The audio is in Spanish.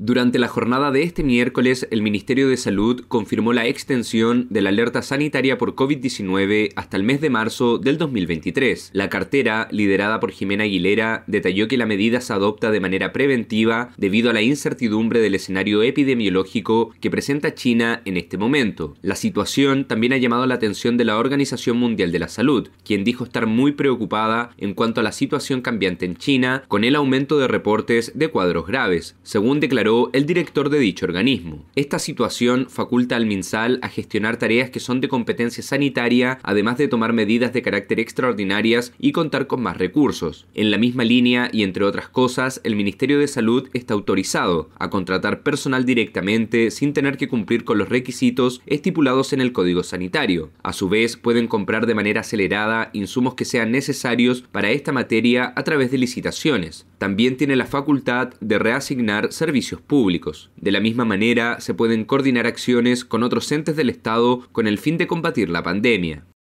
Durante la jornada de este miércoles, el Ministerio de Salud confirmó la extensión de la alerta sanitaria por COVID-19 hasta el mes de marzo del 2023. La cartera, liderada por Jimena Aguilera, detalló que la medida se adopta de manera preventiva debido a la incertidumbre del escenario epidemiológico que presenta China en este momento. La situación también ha llamado la atención de la Organización Mundial de la Salud, quien dijo estar muy preocupada en cuanto a la situación cambiante en China con el aumento de reportes de cuadros graves. Según declaró el director de dicho organismo. Esta situación faculta al MinSal a gestionar tareas que son de competencia sanitaria, además de tomar medidas de carácter extraordinarias y contar con más recursos. En la misma línea y entre otras cosas, el Ministerio de Salud está autorizado a contratar personal directamente sin tener que cumplir con los requisitos estipulados en el Código Sanitario. A su vez, pueden comprar de manera acelerada insumos que sean necesarios para esta materia a través de licitaciones. También tiene la facultad de reasignar servicios públicos. De la misma manera, se pueden coordinar acciones con otros entes del Estado con el fin de combatir la pandemia.